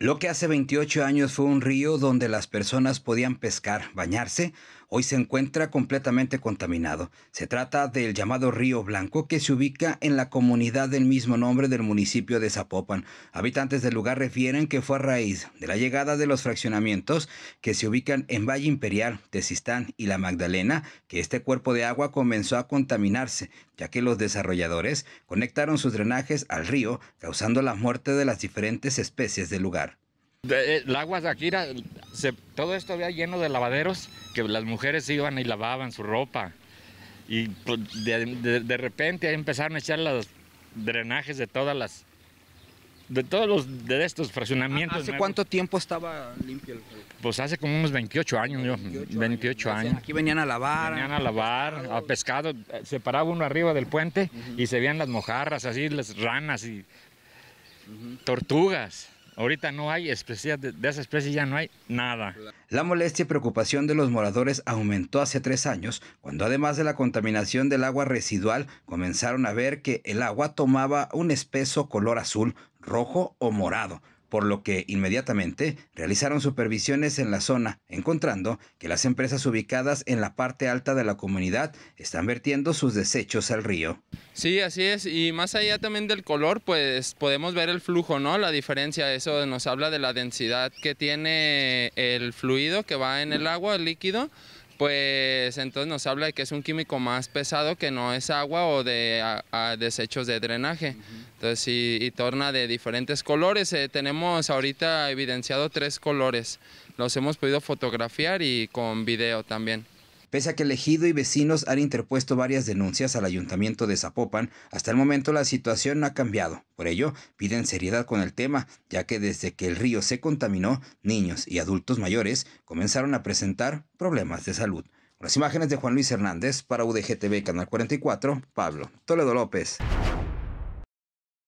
Lo que hace 28 años fue un río donde las personas podían pescar, bañarse, hoy se encuentra completamente contaminado. Se trata del llamado Río Blanco que se ubica en la comunidad del mismo nombre del municipio de Zapopan. Habitantes del lugar refieren que fue a raíz de la llegada de los fraccionamientos que se ubican en Valle Imperial, Tezistán y La Magdalena que este cuerpo de agua comenzó a contaminarse, ya que los desarrolladores conectaron sus drenajes al río, causando la muerte de las diferentes especies del lugar. Eh, el agua de se, todo esto había lleno de lavaderos que las mujeres iban y lavaban su ropa. Y pues, de, de, de repente empezaron a echar los drenajes de todas las. de todos de estos fraccionamientos. ¿Hace cuánto tiempo estaba limpio el Pues hace como unos 28 años, 28 yo. años. Aquí venían a lavar. Venían a lavar, a pescado. Se paraba uno arriba del puente y se veían las mojarras, así las ranas y. tortugas. Ahorita no hay especies, de, de esa especie ya no hay nada. La molestia y preocupación de los moradores aumentó hace tres años, cuando además de la contaminación del agua residual, comenzaron a ver que el agua tomaba un espeso color azul, rojo o morado por lo que inmediatamente realizaron supervisiones en la zona, encontrando que las empresas ubicadas en la parte alta de la comunidad están vertiendo sus desechos al río. Sí, así es, y más allá también del color, pues podemos ver el flujo, ¿no? La diferencia, eso nos habla de la densidad que tiene el fluido que va en el agua, el líquido, pues entonces nos habla de que es un químico más pesado que no es agua o de desechos de drenaje. Entonces, y, torna de diferentes colores. Eh, tenemos ahorita evidenciado tres colores. Los hemos podido fotografiar y con video también. Pese a que el ejido y vecinos han interpuesto varias denuncias al ayuntamiento de Zapopan, hasta el momento la situación no ha cambiado. Por ello, piden seriedad con el tema, ya que desde que el río se contaminó, niños y adultos mayores comenzaron a presentar problemas de salud. Con las imágenes de Juan Luis Hernández para UDGTV Canal 44, Pablo Toledo López.